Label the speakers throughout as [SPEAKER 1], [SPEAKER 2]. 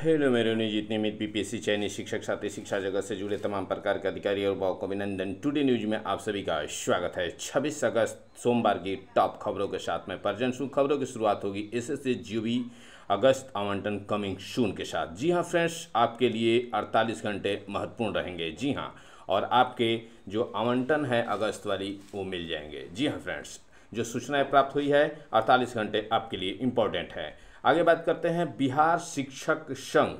[SPEAKER 1] hello मेरे news S BPSC चयनित शिक्षक साथी शिक्षा जगत से जुड़े तमाम प्रकार के अधिकारी और बहुत को अभिनंदन टुडे न्यूज में आप सभी का स्वागत है 26 अगस्त सोमवार की टॉप खबरों के साथ में परजन सुन खबरों की शुरुआत होगी एसएससी वी अगस्त आवंटन कमिंग शून के साथ जी हाँ फ्रेंड्स आपके लिए अड़तालीस घंटे महत्वपूर्ण रहेंगे जी हाँ और आपके जो आवंटन है अगस्त वाली वो मिल जाएंगे जी हाँ फ्रेंड्स जो सूचनाएं प्राप्त हुई है अड़तालीस घंटे आपके लिए इम्पोर्टेंट है आगे बात करते हैं बिहार शिक्षक संघ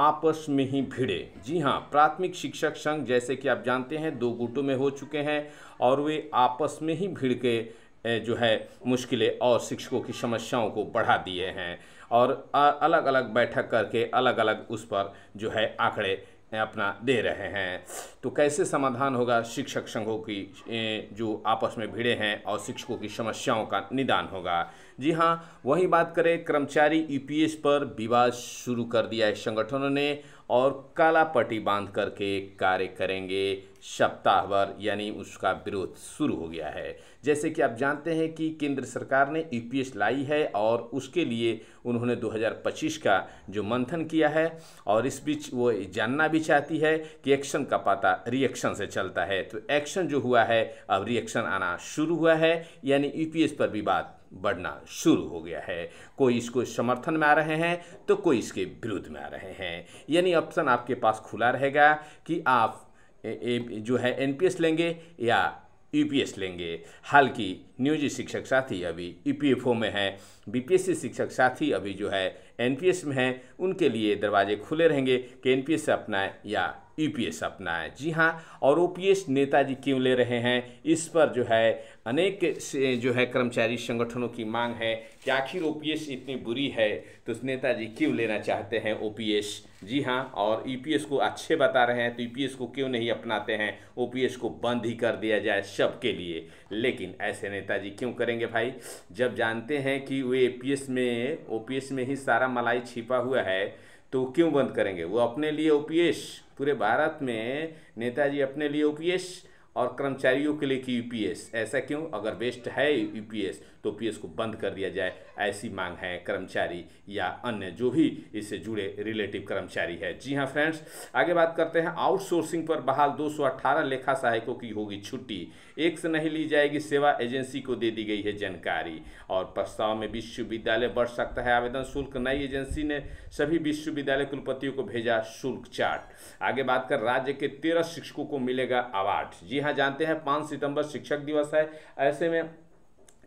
[SPEAKER 1] आपस में ही भिड़े जी हाँ प्राथमिक शिक्षक संघ जैसे कि आप जानते हैं दो गुटों में हो चुके हैं और वे आपस में ही भिड़ के जो है मुश्किलें और शिक्षकों की समस्याओं को बढ़ा दिए हैं और अलग अलग बैठक करके अलग अलग उस पर जो है आंकड़े अपना दे रहे हैं तो कैसे समाधान होगा शिक्षक संघों की जो आपस में भिड़े हैं और शिक्षकों की समस्याओं का निदान होगा जी हाँ वही बात करें कर्मचारी यूपीएस e पर विवाद शुरू कर दिया है संगठनों ने और काला पट्टी बांध करके कार्य करेंगे सप्ताह भर यानी उसका विरोध शुरू हो गया है जैसे कि आप जानते हैं कि केंद्र सरकार ने यूपीएस e लाई है और उसके लिए उन्होंने 2025 का जो मंथन किया है और इस बीच वो जानना भी चाहती है कि एक्शन का पता रिएक्शन से चलता है तो एक्शन जो हुआ है अब रिएक्शन आना शुरू हुआ है यानी यूपीएस e पर भी बात बढ़ना शुरू हो गया है कोई इसको समर्थन में आ रहे हैं तो कोई इसके विरुद्ध में आ रहे हैं यानी ऑप्शन आपके पास खुला रहेगा कि आप ए, ए, जो है एनपीएस लेंगे या यूपीएस लेंगे हालांकि नियोजित शिक्षक साथी अभी ईपीएफओ में है बीपीएससी शिक्षक साथी अभी जो है एनपीएस में हैं उनके लिए दरवाजे खुले रहेंगे कि एनपीएस अपनाएं या यूपीएस अपनाएं जी हाँ और ओपीएस नेताजी क्यों ले रहे हैं इस पर जो है अनेक जो है कर्मचारी संगठनों की मांग है कि आखिर ओ इतनी बुरी है तो नेताजी क्यों लेना चाहते हैं ओ जी हाँ और ई e को अच्छे बता रहे हैं तो ई e को क्यों नहीं अपनाते हैं ओ को बंद ही कर दिया जाए सब के लिए लेकिन ऐसे नेताजी क्यों करेंगे भाई जब जानते हैं कि वे ए में ओ में ही सारा मलाई छिपा हुआ है तो क्यों बंद करेंगे वो अपने लिए ओ पूरे भारत में नेताजी अपने लिए ओ और कर्मचारियों के लिए कि यूपीएस ऐसा क्यों अगर वेस्ट है यूपीएस तो यूपीएस को बंद कर दिया जाए ऐसी मांग है कर्मचारी या अन्य जो भी इससे जुड़े रिलेटिव कर्मचारी है जी हाँ फ्रेंड्स आगे बात करते हैं आउटसोर्सिंग पर बहाल 218 लेखा सहायकों की होगी छुट्टी एक से नहीं ली जाएगी सेवा एजेंसी को दे दी गई है जानकारी और प्रस्ताव में विश्वविद्यालय बढ़ सकता है आवेदन शुल्क नई एजेंसी ने सभी विश्वविद्यालय कुलपतियों को भेजा शुल्क चार्ट आगे बात कर राज्य के तेरह शिक्षकों को मिलेगा अवार्ड जी जी हाँ जानते हैं पाँच सितंबर शिक्षक दिवस है ऐसे में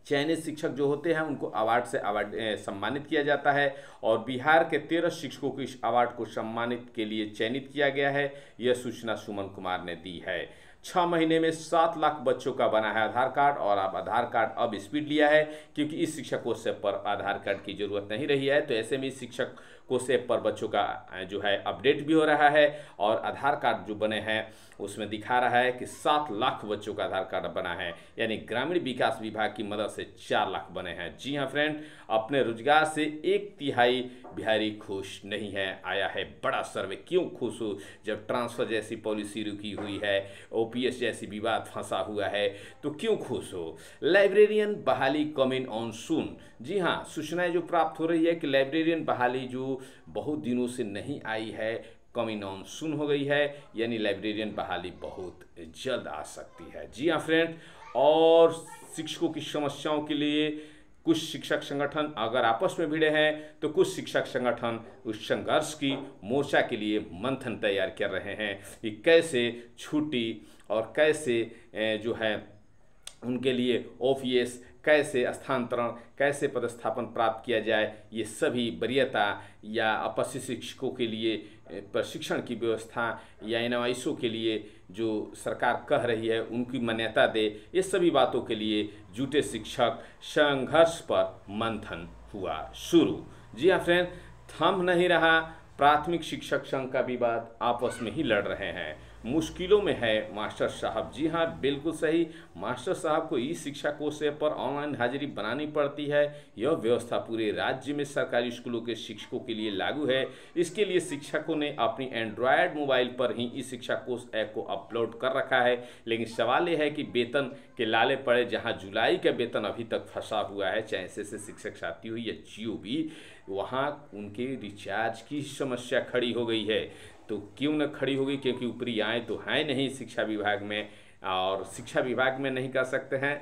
[SPEAKER 1] चयनित शिक्षक जो होते हैं उनको अवार्ड से अवार्ड सम्मानित किया जाता है और बिहार के तेरह शिक्षकों को इस अवार्ड को सम्मानित के लिए चयनित किया गया है यह सूचना सुमन कुमार ने दी है छः महीने में सात लाख बच्चों का बना है आधार कार्ड और आप आधार कार्ड अब स्पीड लिया है क्योंकि इस शिक्षक कोर्स पर आधार कार्ड की जरूरत नहीं रही है तो ऐसे में इस शिक्षक उस ऐप पर बच्चों का जो है अपडेट भी हो रहा है और आधार कार्ड जो बने हैं उसमें दिखा रहा है कि सात लाख बच्चों का आधार कार्ड बना है यानी ग्रामीण विकास विभाग की मदद से चार लाख बने हैं जी हाँ फ्रेंड अपने रोजगार से एक तिहाई बिहारी खुश नहीं है आया है बड़ा सर्वे क्यों खुश हो जब ट्रांसफर जैसी पॉलिसी रुकी हुई है ओपीएस जैसी विवाद फंसा हुआ है तो क्यों खुश हो लाइब्रेरियन बहाली कमिंग ऑन सुन जी हाँ सूचनाएं जो प्राप्त हो रही है कि लाइब्रेरियन बहाली जो बहुत दिनों से नहीं आई है कमी नॉन सुन हो गई है यानी लाइब्रेरियन बहाली बहुत जल्द आ सकती है जी हाँ फ्रेंड और शिक्षकों की समस्याओं के लिए कुछ शिक्षक संगठन अगर आपस में भिड़े हैं तो कुछ शिक्षक संगठन उस संघर्ष की मोर्चा के लिए मंथन तैयार कर रहे हैं कि कैसे छुट्टी और कैसे जो है उनके लिए ओ कैसे स्थानांतरण कैसे पदस्थापन प्राप्त किया जाए ये सभी वरीयता या अपश्य शिक्षकों के लिए प्रशिक्षण की व्यवस्था या एन के लिए जो सरकार कह रही है उनकी मान्यता दे ये सभी बातों के लिए जुटे शिक्षक संघर्ष पर मंथन हुआ शुरू जी हाँ फ्रेंड थम नहीं रहा प्राथमिक शिक्षक संघ का विवाद आपस में ही लड़ रहे हैं मुश्किलों में है मास्टर साहब जी हाँ बिल्कुल सही मास्टर साहब को ई शिक्षा कोर्स पर ऑनलाइन हाजिरी बनानी पड़ती है यह व्यवस्था पूरे राज्य में सरकारी स्कूलों के शिक्षकों के लिए लागू है इसके लिए शिक्षकों ने अपनी एंड्रॉयड मोबाइल पर ही ई शिक्षा कोर्स ऐप को अपलोड कर रखा है लेकिन सवाल यह है कि वेतन के लाले पड़े जहाँ जुलाई का वेतन अभी तक फंसा हुआ है चाहे से शिक्षक साथी हो या जियो भी वहाँ उनके रिचार्ज की समस्या खड़ी हो गई है तो क्यों न खड़ी होगी क्योंकि ऊपरी आए तो हैं नहीं शिक्षा विभाग में और शिक्षा विभाग में नहीं कर सकते हैं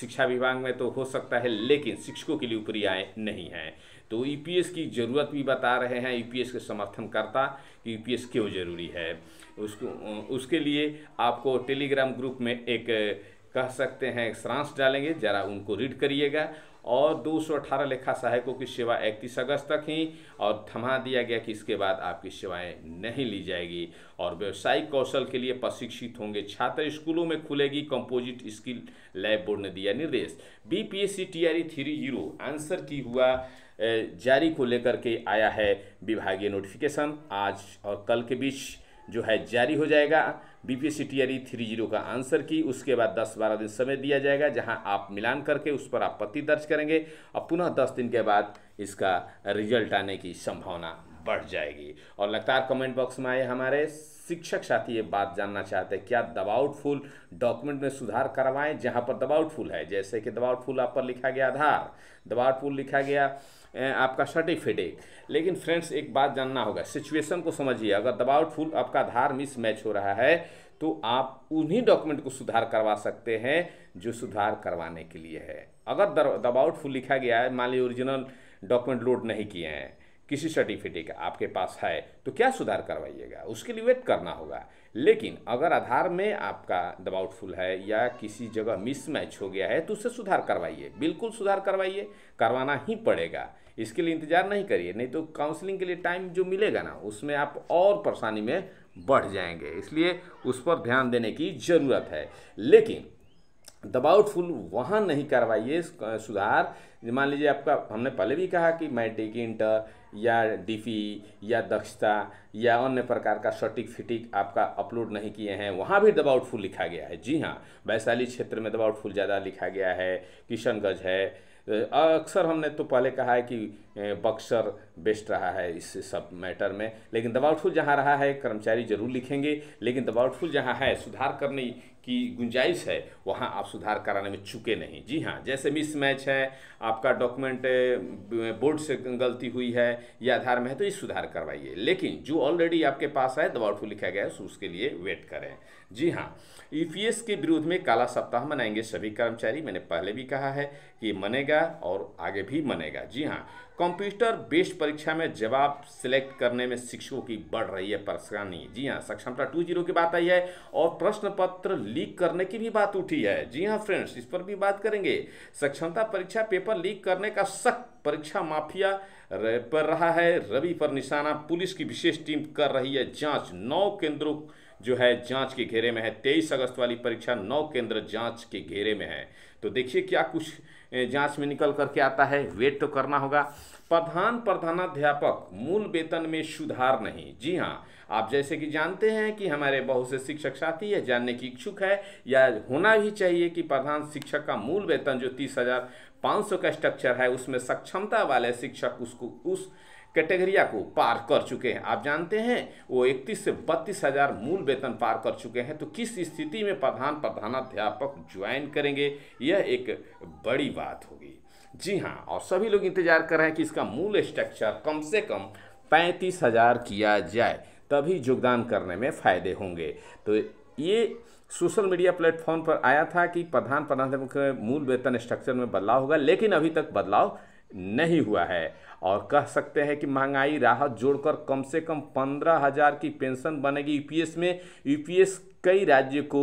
[SPEAKER 1] शिक्षा विभाग में तो हो सकता है लेकिन शिक्षकों के लिए ऊपरी आए नहीं है तो यूपीएस की ज़रूरत भी बता रहे हैं यूपीएस के समर्थन करता कि यूपीएस क्यों ज़रूरी है उसको उसके लिए आपको टेलीग्राम ग्रुप में एक कह सकते हैं सारांश डालेंगे जरा उनको रीड करिएगा और 218 लेखा सहायकों की सेवा इकतीस अगस्त तक ही और थमा दिया गया कि इसके बाद आपकी सेवाएं नहीं ली जाएगी और व्यवसायिक कौशल के लिए प्रशिक्षित होंगे छात्र स्कूलों में खुलेगी कंपोजिट स्किल लैब बोर्ड ने दिया निर्देश B P S C T R three zero answer key हुआ जारी को लेकर के आया है विभागीय नोटिफिकेशन आज और कल के बीच जो है जारी हो जाएगा बीपीएससी टीआरई थ्री जीरो का आंसर की उसके बाद दस बारह दिन समय दिया जाएगा जहां आप मिलान करके उस पर आपत्ति दर्ज करेंगे और पुनः दस दिन के बाद इसका रिजल्ट आने की संभावना बढ़ जाएगी और लगातार कमेंट बॉक्स में आए हमारे शिक्षक साथी ये बात जानना चाहते हैं क्या दबाउटफुल डॉक्यूमेंट में सुधार करवाएं जहां पर दबाउटफुल है जैसे कि दबाउटफुल आप पर लिखा गया आधार दबाउटफुल लिखा गया आपका सर्टिफिकेट लेकिन फ्रेंड्स एक बात जानना होगा सिचुएशन को समझिए अगर दबाउटफुल आपका आधार मिसमैच हो रहा है तो आप उन्हीं डॉक्यूमेंट को सुधार करवा सकते हैं जो सुधार करवाने के लिए है अगर दबाउटफुल लिखा गया है मान ली ओरिजिनल डॉक्यूमेंट लोड नहीं किए हैं किसी सर्टिफिकेट आपके पास है तो क्या सुधार करवाइएगा उसके लिए वेट करना होगा लेकिन अगर आधार में आपका दबाउटफुल है या किसी जगह मिसमैच हो गया है तो उससे सुधार करवाइए बिल्कुल सुधार करवाइए करवाना ही पड़ेगा इसके लिए इंतजार नहीं करिए नहीं तो काउंसलिंग के लिए टाइम जो मिलेगा ना उसमें आप और परेशानी में बढ़ जाएंगे इसलिए उस पर ध्यान देने की ज़रूरत है लेकिन दबावटफुल वहाँ नहीं करवाइए सुधार मान लीजिए आपका हमने पहले भी कहा कि मैट्रिक इंटर या डीपी या दक्षता या अन्य प्रकार का सटिक फिटिक आपका अपलोड नहीं किए हैं वहाँ भी दबावटफुल लिखा गया है जी हाँ वैशाली क्षेत्र में दबावटफुल ज़्यादा लिखा गया है किशनगंज है अक्सर हमने तो पहले कहा है कि बक्सर बेस्ट रहा है इस सब मैटर में लेकिन दबाउटफुल जहाँ रहा है कर्मचारी जरूर लिखेंगे लेकिन दबाउटफुल जहाँ है सुधार करने की गुंजाइश है वहाँ आप सुधार कराने में चुके नहीं जी हाँ जैसे मिस मैच है आपका डॉक्यूमेंट बोर्ड से गलती हुई है या आधार में है तो ये सुधार करवाइए लेकिन जो ऑलरेडी आपके पास है दबाव लिखा गया है उसके लिए वेट करें जी हाँ ई e के विरोध में काला सप्ताह मनाएंगे सभी कर्मचारी मैंने पहले भी कहा है कि मनेगा और आगे भी मनेगा जी हाँ कंप्यूटर बेस्ड परीक्षा में जवाब सिलेक्ट करने में शिक्षकों की बढ़ रही है परेशानी जी हाँ सक्षमता टू जीरो की बात आई है और प्रश्न पत्र लीक करने की भी बात उठी है जी हाँ फ्रेंड्स इस पर भी बात करेंगे सक्षमता परीक्षा पेपर लीक करने का सख्त परीक्षा माफिया पर रहा है रवि पर निशाना पुलिस की विशेष टीम कर रही है जांच नौ केंद्रों जो है जांच के घेरे में है तेईस अगस्त वाली परीक्षा नौ केंद्र जांच के घेरे में है तो देखिए क्या कुछ जांच में निकल करके आता है वेट तो करना होगा प्रधान प्रधानाध्यापक मूल वेतन में सुधार नहीं जी हाँ आप जैसे कि जानते हैं कि हमारे बहुत से शिक्षक साथी है जानने की इच्छुक है या होना भी चाहिए कि प्रधान शिक्षक का मूल वेतन जो तीस हज़ार पाँच सौ का स्ट्रक्चर है उसमें सक्षमता वाले शिक्षक उसको उस कैटेगरिया को पार कर चुके हैं आप जानते हैं वो इकतीस से बत्तीस हज़ार मूल वेतन पार कर चुके हैं तो किस स्थिति में प्रधान प्रधानाध्यापक ज्वाइन करेंगे यह एक बड़ी बात होगी जी हाँ और सभी लोग इंतजार कर रहे हैं कि इसका मूल स्ट्रक्चर कम से कम पैंतीस हज़ार किया जाए तभी योगदान करने में फ़ायदे होंगे तो ये सोशल मीडिया प्लेटफॉर्म पर आया था कि प्रधान प्रधान मूल वेतन स्ट्रक्चर में बदलाव होगा लेकिन अभी तक बदलाव नहीं हुआ है और कह सकते हैं कि महंगाई राहत जोड़कर कम से कम पंद्रह हज़ार की पेंशन बनेगी यूपीएस में यूपीएस कई राज्य को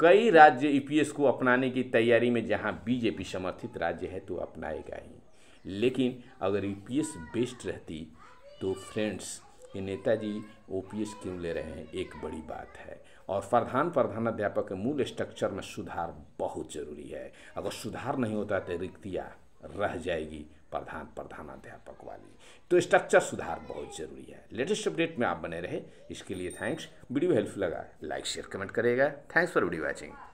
[SPEAKER 1] कई राज्य यूपीएस को अपनाने की तैयारी में जहां बीजेपी समर्थित राज्य है तो अपनाएगा ही लेकिन अगर यूपीएस बेस्ट रहती तो फ्रेंड्स ये नेताजी एस क्यों ले रहे हैं एक बड़ी बात है और प्रधान प्रधानाध्यापक के मूल स्ट्रक्चर में सुधार बहुत ज़रूरी है अगर सुधार नहीं होता तो रिक्तियाँ रह जाएगी प्रधान प्रधानाध्यापक वाली तो स्ट्रक्चर सुधार बहुत ज़रूरी है लेटेस्ट अपडेट में आप बने रहे इसके लिए थैंक्स वीडियो हेल्पफुल लगा लाइक शेयर कमेंट करेगा थैंक्स फॉर वीडियो वॉचिंग